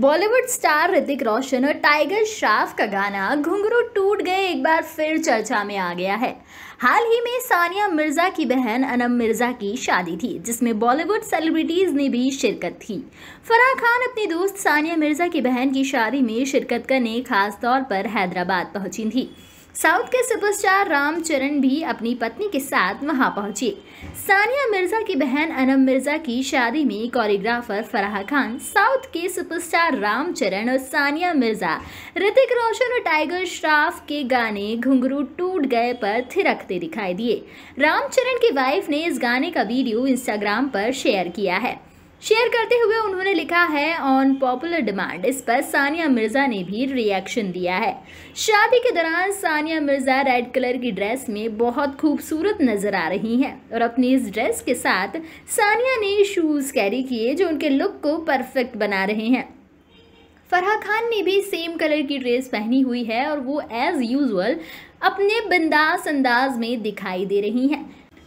Bollywood star Hrithik रोशन और tiger श्राफ का गाना घुंघरू टूट गए एक बार फिर चर्चा में आ गया है हाल ही में सानिया मिर्जा की बहन अनम मिर्जा की शादी थी जिसमें बॉलीवुड सेलिब्रिटीज ने भी शिरकत की फराह खान अपनी दोस्त सानिया मिर्जा की बहन की शादी में शिरकत करने खासतौर पर हैदराबाद पहुंची थी साउथ के सुपरस्टार रामचरण भी अपनी पत्नी के साथ वहां पहुंचे सानिया मिर्जा की बहन अनम मिर्जा की शादी में कोरियोग्राफर फराह खान साउथ के सुपरस्टार रामचरण और सानिया मिर्जा ऋतिक रोशन और टाइगर श्राफ के गाने घुंघरू टूट गए पर थिरकते दिखाई दिए रामचरण की वाइफ ने इस गाने का वीडियो इंस्टाग्राम पर शेयर किया है शेयर करते हुए उन्होंने लिखा है ऑन पॉपुलर डिमांड इस पर सानिया मिर्ज़ा ने भी रिएक्शन दिया है शादी के दौरान सानिया मिर्ज़ा रेड कलर की ड्रेस में बहुत खूबसूरत नज़र आ रही हैं और अपनी इस ड्रेस के साथ सानिया ने शूज़ कैरी किए जो उनके लुक को परफेक्ट बना रहे हैं फरहा खान ने भी सेम कलर की ड्रेस पहनी हुई है और वो एज़ यूजल अपने बिंदास अंदाज में दिखाई दे रही हैं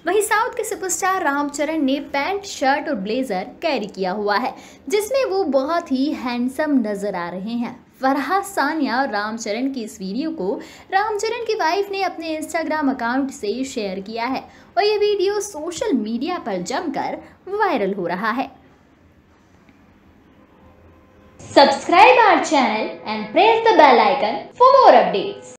वहीं साउथ के सुपरस्टार रामचरण ने पैंट शर्ट और ब्लेजर कैरी किया हुआ है जिसमें वो बहुत ही हैंडसम नजर आ रहे हैं फरहा सानिया और रामचरण की इस वीडियो को रामचरण की वाइफ ने अपने इंस्टाग्राम अकाउंट से शेयर किया है और ये वीडियो सोशल मीडिया पर जमकर वायरल हो रहा है subscribe our channel and press the bell icon for more updates